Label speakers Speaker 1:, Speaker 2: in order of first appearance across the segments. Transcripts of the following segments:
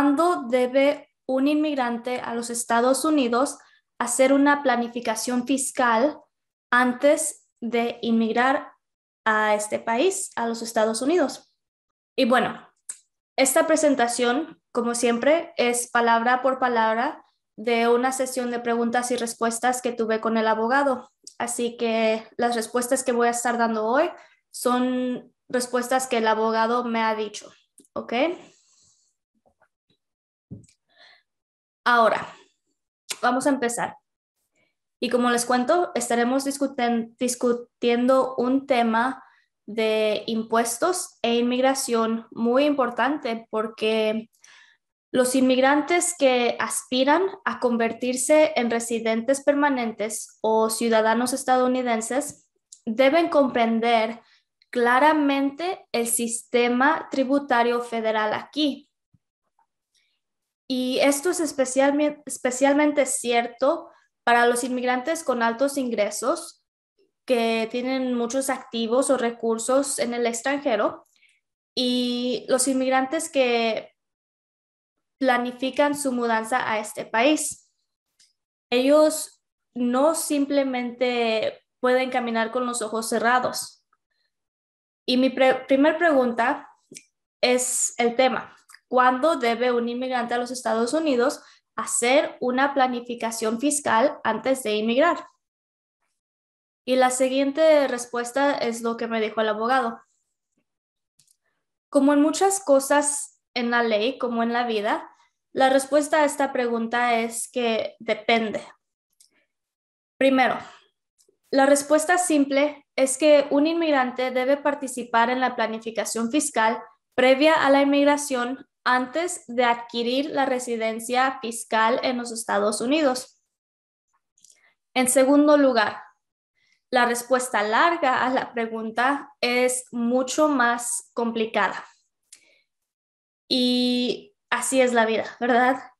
Speaker 1: ¿Cuándo debe un inmigrante a los Estados Unidos hacer una planificación fiscal antes de inmigrar a este país, a los Estados Unidos? Y bueno, esta presentación, como siempre, es palabra por palabra de una sesión de preguntas y respuestas que tuve con el abogado. Así que las respuestas que voy a estar dando hoy son respuestas que el abogado me ha dicho. ¿Ok? Ahora, vamos a empezar. Y como les cuento, estaremos discutiendo un tema de impuestos e inmigración muy importante porque los inmigrantes que aspiran a convertirse en residentes permanentes o ciudadanos estadounidenses deben comprender claramente el sistema tributario federal aquí y esto es especialmente, cierto para los inmigrantes con altos ingresos que tienen muchos activos o recursos en el extranjero y los inmigrantes que planifican su mudanza a este país. Ellos no simplemente pueden caminar con los ojos cerrados. Y mi primer pregunta es el tema cuándo debe un inmigrante a los Estados Unidos hacer una planificación fiscal antes de inmigrar. Y la siguiente respuesta es lo que me dijo el abogado. Como en muchas cosas en la ley, como en la vida, la respuesta a esta pregunta es que depende. Primero, la respuesta simple es que un inmigrante debe participar en la planificación fiscal previa a la inmigración antes de adquirir la residencia fiscal en los Estados Unidos. En segundo lugar, la respuesta larga a la pregunta es mucho más complicada. Y así es la vida, ¿verdad?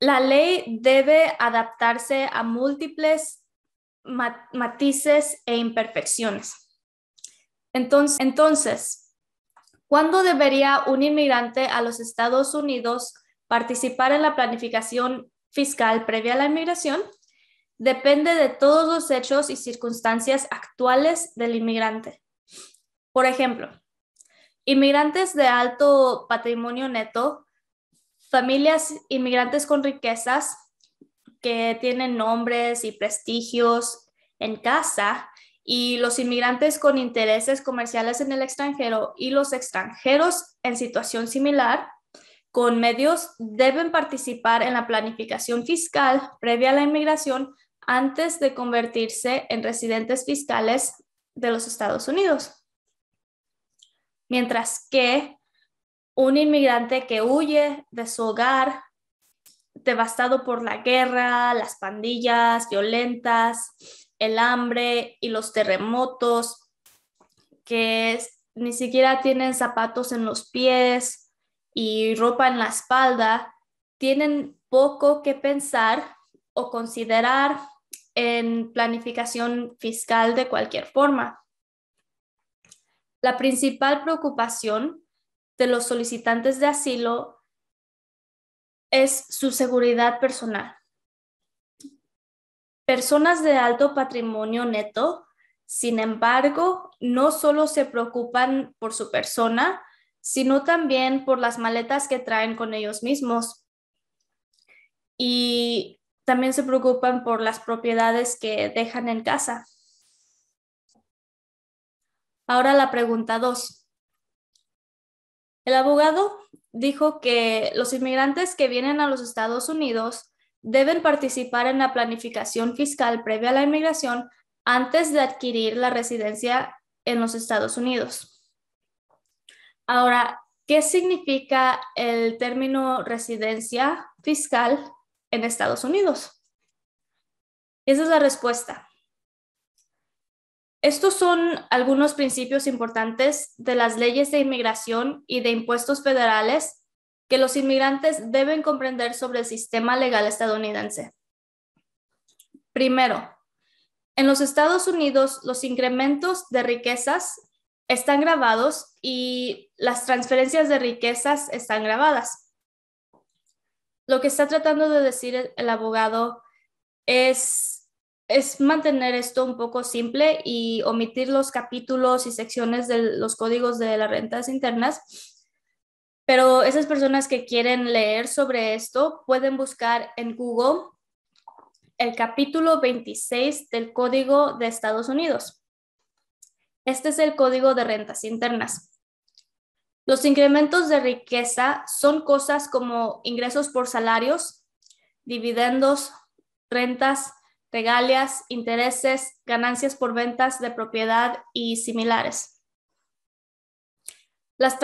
Speaker 1: La ley debe adaptarse a múltiples matices e imperfecciones. Entonces, entonces, ¿Cuándo debería un inmigrante a los Estados Unidos participar en la planificación fiscal previa a la inmigración? Depende de todos los hechos y circunstancias actuales del inmigrante. Por ejemplo, inmigrantes de alto patrimonio neto, familias inmigrantes con riquezas que tienen nombres y prestigios en casa, y los inmigrantes con intereses comerciales en el extranjero y los extranjeros en situación similar con medios deben participar en la planificación fiscal previa a la inmigración antes de convertirse en residentes fiscales de los Estados Unidos. Mientras que un inmigrante que huye de su hogar devastado por la guerra, las pandillas violentas, el hambre y los terremotos, que ni siquiera tienen zapatos en los pies y ropa en la espalda, tienen poco que pensar o considerar en planificación fiscal de cualquier forma. La principal preocupación de los solicitantes de asilo es su seguridad personal. Personas de alto patrimonio neto, sin embargo, no solo se preocupan por su persona, sino también por las maletas que traen con ellos mismos. Y también se preocupan por las propiedades que dejan en casa. Ahora la pregunta 2. El abogado dijo que los inmigrantes que vienen a los Estados Unidos deben participar en la planificación fiscal previa a la inmigración antes de adquirir la residencia en los Estados Unidos. Ahora, ¿qué significa el término residencia fiscal en Estados Unidos? Esa es la respuesta. Estos son algunos principios importantes de las leyes de inmigración y de impuestos federales que los inmigrantes deben comprender sobre el sistema legal estadounidense. Primero, en los Estados Unidos los incrementos de riquezas están grabados y las transferencias de riquezas están grabadas. Lo que está tratando de decir el abogado es, es mantener esto un poco simple y omitir los capítulos y secciones de los códigos de las rentas internas pero esas personas que quieren leer sobre esto pueden buscar en Google el capítulo 26 del Código de Estados Unidos. Este es el Código de Rentas Internas. Los incrementos de riqueza son cosas como ingresos por salarios, dividendos, rentas, regalias, intereses, ganancias por ventas de propiedad y similares. Las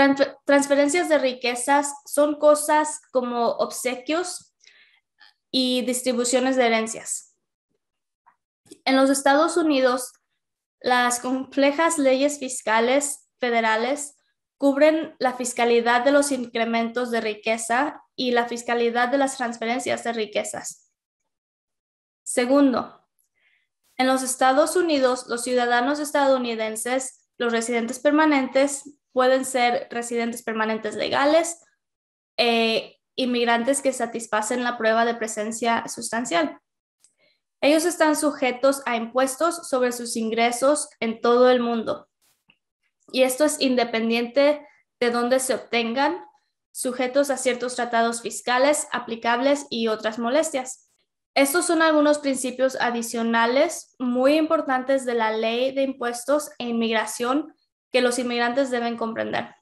Speaker 1: transferencias de riquezas son cosas como obsequios y distribuciones de herencias. En los Estados Unidos, las complejas leyes fiscales federales cubren la fiscalidad de los incrementos de riqueza y la fiscalidad de las transferencias de riquezas. Segundo, en los Estados Unidos, los ciudadanos estadounidenses, los residentes permanentes pueden ser residentes permanentes legales, e inmigrantes que satisfacen la prueba de presencia sustancial. Ellos están sujetos a impuestos sobre sus ingresos en todo el mundo. Y esto es independiente de dónde se obtengan, sujetos a ciertos tratados fiscales aplicables y otras molestias. Estos son algunos principios adicionales muy importantes de la ley de impuestos e inmigración que los inmigrantes deben comprender.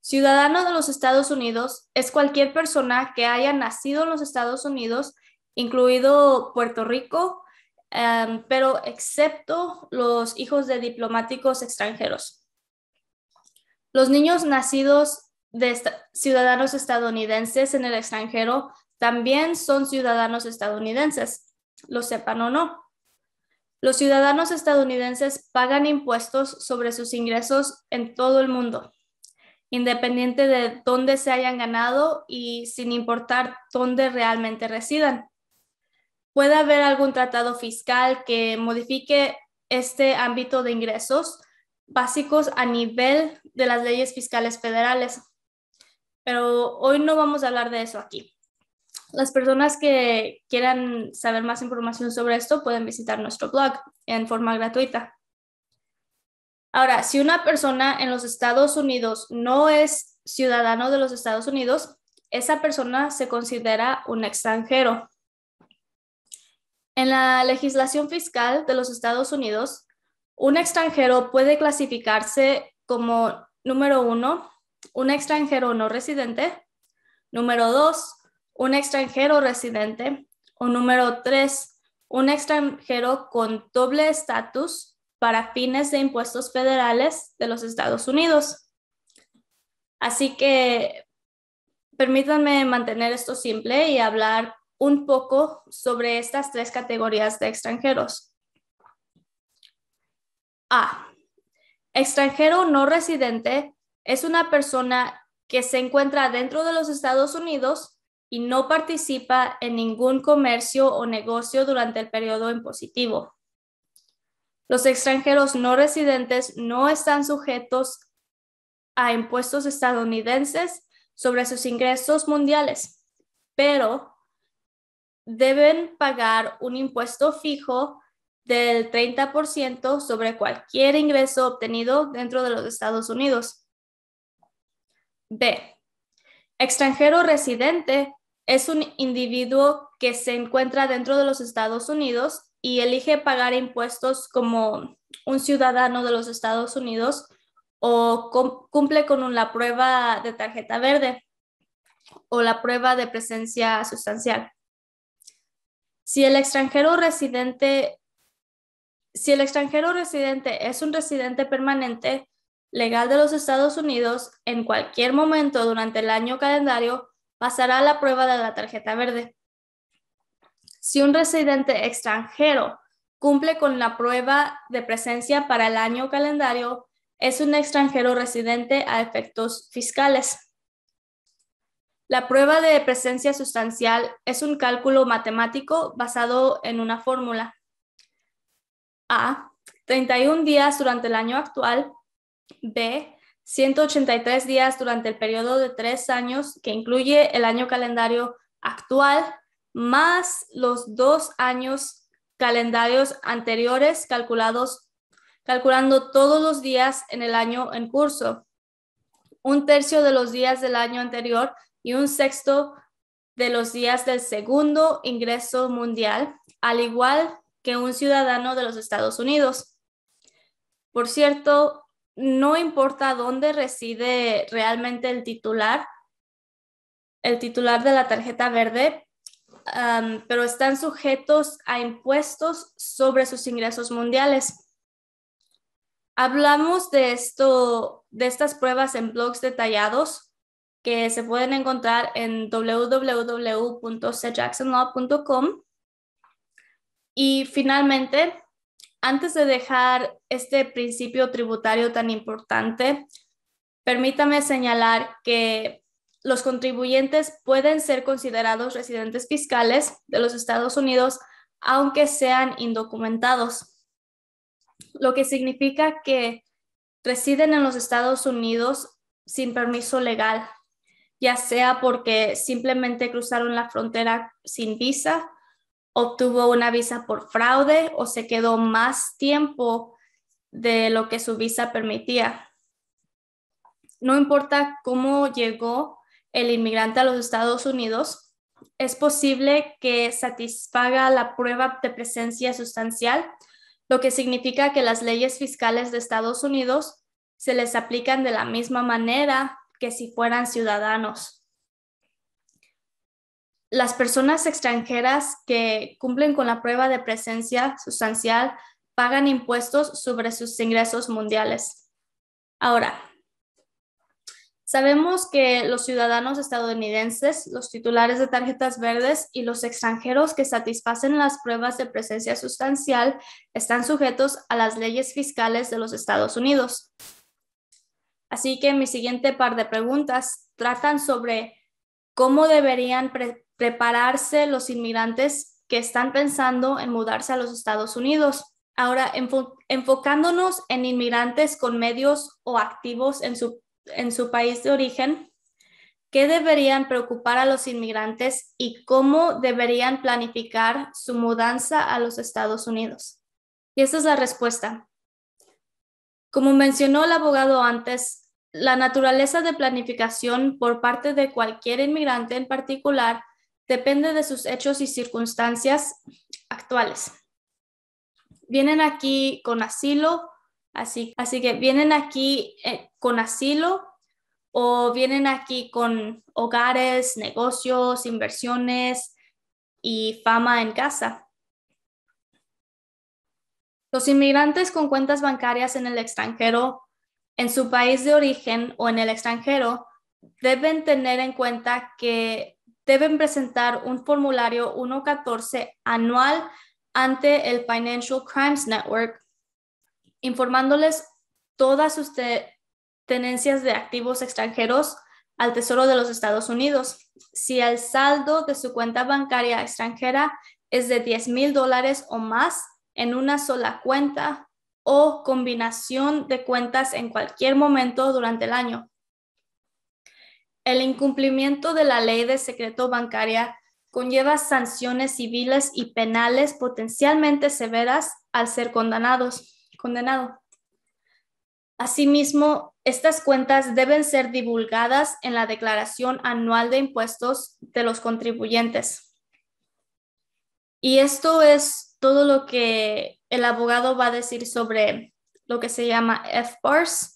Speaker 1: Ciudadano de los Estados Unidos es cualquier persona que haya nacido en los Estados Unidos, incluido Puerto Rico, em, pero excepto los hijos de diplomáticos extranjeros. Los niños nacidos de ciudadanos estadounidenses en el extranjero también son ciudadanos estadounidenses, lo sepan o no. Los ciudadanos estadounidenses pagan impuestos sobre sus ingresos en todo el mundo, independiente de dónde se hayan ganado y sin importar dónde realmente residan. Puede haber algún tratado fiscal que modifique este ámbito de ingresos básicos a nivel de las leyes fiscales federales. Pero hoy no vamos a hablar de eso aquí. Las personas que quieran saber más información sobre esto pueden visitar nuestro blog en forma gratuita. Ahora, si una persona en los Estados Unidos no es ciudadano de los Estados Unidos, esa persona se considera un extranjero. En la legislación fiscal de los Estados Unidos, un extranjero puede clasificarse como, número uno, un extranjero no residente, número dos, un extranjero residente. O número tres, un extranjero con doble estatus para fines de impuestos federales de los Estados Unidos. Así que permítanme mantener esto simple y hablar un poco sobre estas tres categorías de extranjeros. A. Extranjero no residente es una persona que se encuentra dentro de los Estados Unidos y no participa en ningún comercio o negocio durante el periodo impositivo. Los extranjeros no residentes no están sujetos a impuestos estadounidenses sobre sus ingresos mundiales, pero deben pagar un impuesto fijo del 30% sobre cualquier ingreso obtenido dentro de los Estados Unidos. B. Extranjero residente es un individuo que se encuentra dentro de los Estados Unidos y elige pagar impuestos como un ciudadano de los Estados Unidos o cumple con la prueba de tarjeta verde o la prueba de presencia sustancial. Si el extranjero residente si el extranjero residente es un residente permanente legal de los Estados Unidos, en cualquier momento durante el año calendario pasará a la prueba de la tarjeta verde. Si un residente extranjero cumple con la prueba de presencia para el año calendario, es un extranjero residente a efectos fiscales. La prueba de presencia sustancial es un cálculo matemático basado en una fórmula. A. 31 días durante el año actual. B. 183 días durante el periodo de tres años que incluye el año calendario actual más los dos años calendarios anteriores calculados calculando todos los días en el año en curso, un tercio de los días del año anterior y un sexto de los días del segundo ingreso mundial, al igual que un ciudadano de los Estados Unidos. Por cierto, no importa dónde reside realmente el titular, el titular de la tarjeta verde, pero están sujetos a impuestos sobre sus ingresos mundiales. Hablamos de esto, de estas pruebas en blogs detallados que se pueden encontrar en www.cjacksonlaw.com. Y finalmente, antes de dejar este principio tributario tan importante, permítame señalar que los contribuyentes pueden ser considerados residentes fiscales de los Estados Unidos aunque sean indocumentados, lo que significa que residen en los Estados Unidos sin permiso legal, ya sea porque simplemente cruzaron la frontera sin visa obtuvo una visa por fraude o se quedó más tiempo de lo que su visa permitía. No importa cómo llegó el inmigrante a los Estados Unidos, es posible que satisfaga la prueba de presencia sustancial, lo que significa que las leyes fiscales de Estados Unidos se les aplican de la misma manera que si fueran ciudadanos las personas extranjeras que cumplen con la prueba de presencia sustancial pagan impuestos sobre sus ingresos mundiales. Ahora, sabemos que los ciudadanos estadounidenses, los titulares de tarjetas verdes y los extranjeros que satisfacen las pruebas de presencia sustancial están sujetos a las leyes fiscales de los Estados Unidos. Así que mi siguiente par de preguntas tratan sobre cómo deberían prepararse los inmigrantes que están pensando en mudarse a los Estados Unidos. Ahora, enfocándonos en inmigrantes con medios o activos en su, en su país de origen, ¿qué deberían preocupar a los inmigrantes y cómo deberían planificar su mudanza a los Estados Unidos? Y esta es la respuesta. Como mencionó el abogado antes, la naturaleza de planificación por parte de cualquier inmigrante en particular depende de sus hechos y circunstancias actuales. Vienen aquí con asilo, así, así que vienen aquí eh, con asilo o vienen aquí con hogares, negocios, inversiones y fama en casa. Los inmigrantes con cuentas bancarias en el extranjero, en su país de origen o en el extranjero, deben tener en cuenta que deben presentar un formulario 114 anual ante el Financial Crimes Network, informándoles todas sus tenencias de activos extranjeros al Tesoro de los Estados Unidos. Si el saldo de su cuenta bancaria extranjera es de 10 mil dólares o más en una sola cuenta o combinación de cuentas en cualquier momento durante el año, el incumplimiento de la ley de secreto bancaria conlleva sanciones civiles y penales potencialmente severas al ser condenados, condenado. Asimismo, estas cuentas deben ser divulgadas en la declaración anual de impuestos de los contribuyentes. Y esto es todo lo que el abogado va a decir sobre lo que se llama FBARS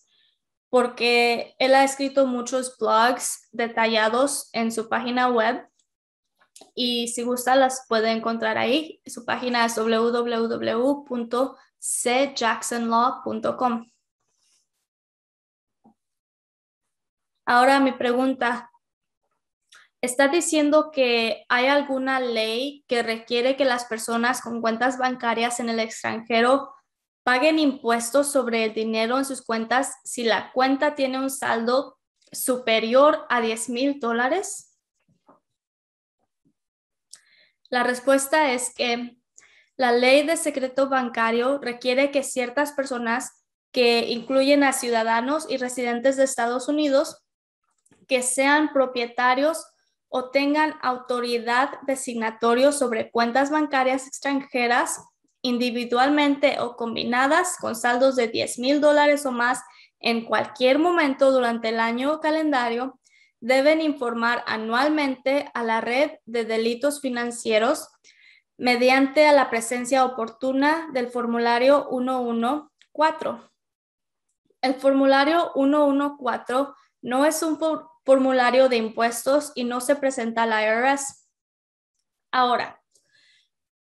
Speaker 1: porque él ha escrito muchos blogs detallados en su página web y si gusta las puede encontrar ahí. Su página es www.cjacksonlaw.com. Ahora mi pregunta, ¿está diciendo que hay alguna ley que requiere que las personas con cuentas bancarias en el extranjero paguen impuestos sobre el dinero en sus cuentas si la cuenta tiene un saldo superior a 10 mil dólares? La respuesta es que la ley de secreto bancario requiere que ciertas personas que incluyen a ciudadanos y residentes de Estados Unidos que sean propietarios o tengan autoridad designatoria sobre cuentas bancarias extranjeras individualmente o combinadas con saldos de 10 mil dólares o más en cualquier momento durante el año o calendario, deben informar anualmente a la red de delitos financieros mediante la presencia oportuna del formulario 114. El formulario 114 no es un formulario de impuestos y no se presenta al IRS. Ahora,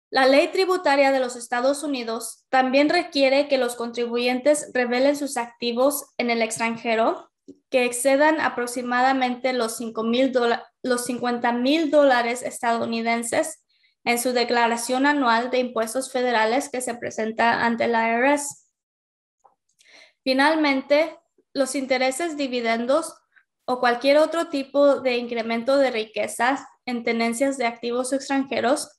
Speaker 1: la ley tributaria de los Estados Unidos también requiere que los contribuyentes revelen sus activos en el extranjero que excedan aproximadamente los, 50 mil dólares estadounidenses en su declaración anual de impuestos federales que se presenta ante la IRS. Finalmente, los intereses, dividendos o cualquier otro tipo de incremento de riquezas en tenencias de activos extranjeros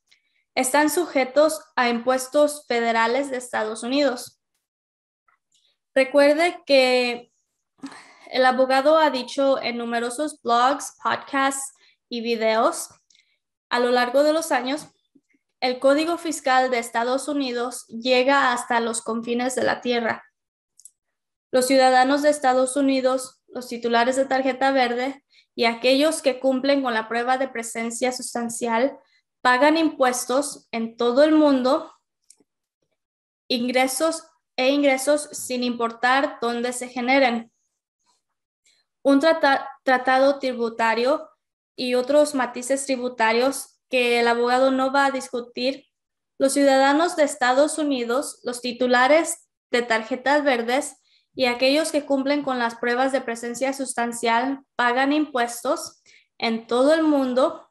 Speaker 1: están sujetos a impuestos federales de Estados Unidos. Recuerde que el abogado ha dicho en numerosos blogs, podcasts y videos a lo largo de los años, el Código Fiscal de Estados Unidos llega hasta los confines de la Tierra. Los ciudadanos de Estados Unidos, los titulares de tarjeta verde y aquellos que cumplen con la prueba de presencia sustancial pagan impuestos en todo el mundo, ingresos e ingresos sin importar dónde se generen. Un tratado tributario y otros matices tributarios que el abogado no va a discutir, los ciudadanos de Estados Unidos, los titulares de tarjetas verdes y aquellos que cumplen con las pruebas de presencia sustancial pagan impuestos en todo el mundo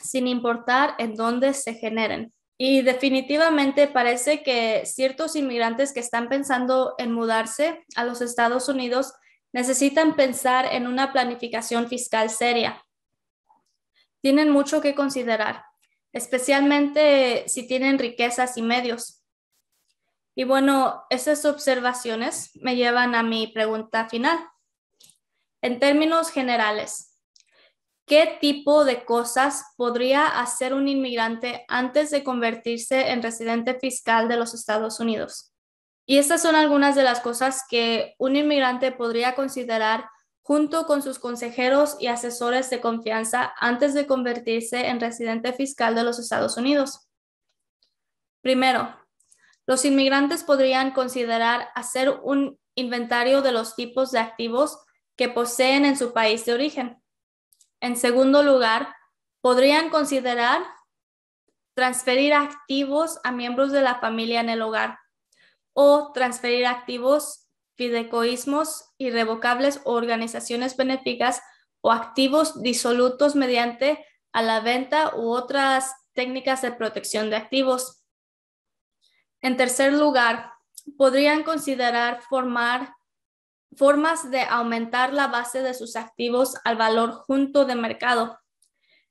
Speaker 1: sin importar en dónde se generen. Y definitivamente parece que ciertos inmigrantes que están pensando en mudarse a los Estados Unidos necesitan pensar en una planificación fiscal seria. Tienen mucho que considerar, especialmente si tienen riquezas y medios. Y bueno, esas observaciones me llevan a mi pregunta final. En términos generales, ¿Qué tipo de cosas podría hacer un inmigrante antes de convertirse en residente fiscal de los Estados Unidos? Y estas son algunas de las cosas que un inmigrante podría considerar junto con sus consejeros y asesores de confianza antes de convertirse en residente fiscal de los Estados Unidos. Primero, los inmigrantes podrían considerar hacer un inventario de los tipos de activos que poseen en su país de origen. En segundo lugar, podrían considerar transferir activos a miembros de la familia en el hogar o transferir activos, fidecoísmos irrevocables o organizaciones benéficas o activos disolutos mediante a la venta u otras técnicas de protección de activos. En tercer lugar, podrían considerar formar formas de aumentar la base de sus activos al valor junto de mercado.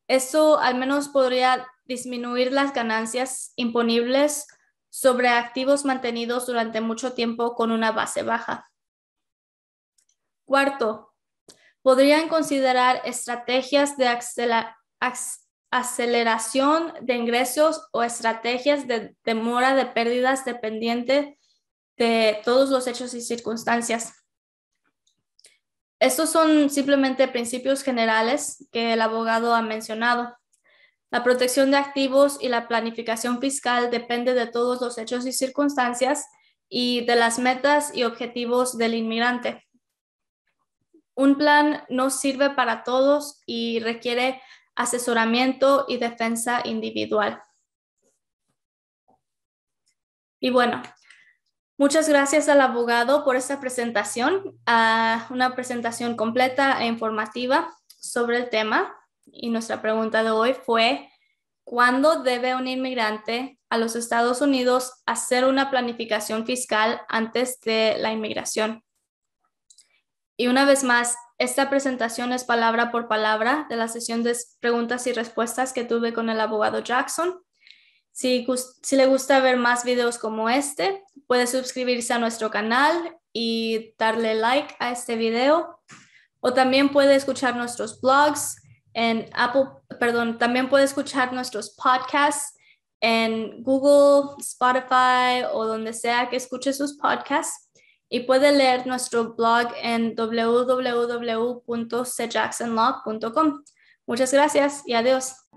Speaker 1: Eso al menos podría disminuir las ganancias imponibles sobre activos mantenidos durante mucho tiempo con una base baja. Cuarto, podrían considerar estrategias de aceleración de ingresos o estrategias de demora de pérdidas dependiente de todos los hechos y circunstancias. Estos son simplemente principios generales que el abogado ha mencionado. La protección de activos y la planificación fiscal depende de todos los hechos y circunstancias y de las metas y objetivos del inmigrante. Un plan no sirve para todos y requiere asesoramiento y defensa individual. Y bueno, Muchas gracias al abogado por esta presentación, una presentación completa e informativa sobre el tema. Y nuestra pregunta de hoy fue, ¿cuándo debe un inmigrante a los Estados Unidos hacer una planificación fiscal antes de la inmigración? Y una vez más, esta presentación es palabra por palabra de la sesión de preguntas y respuestas que tuve con el abogado Jackson. Si, le gusta ver más videos como este, puede suscribirse a nuestro canal y darle like a este video. O también puede escuchar nuestros blogs en Apple, perdón, también puede escuchar nuestros podcasts en Google, Spotify o donde sea que escuche sus podcasts. Y puede leer nuestro blog en www.cjacksonlaw.com. Muchas gracias y adiós.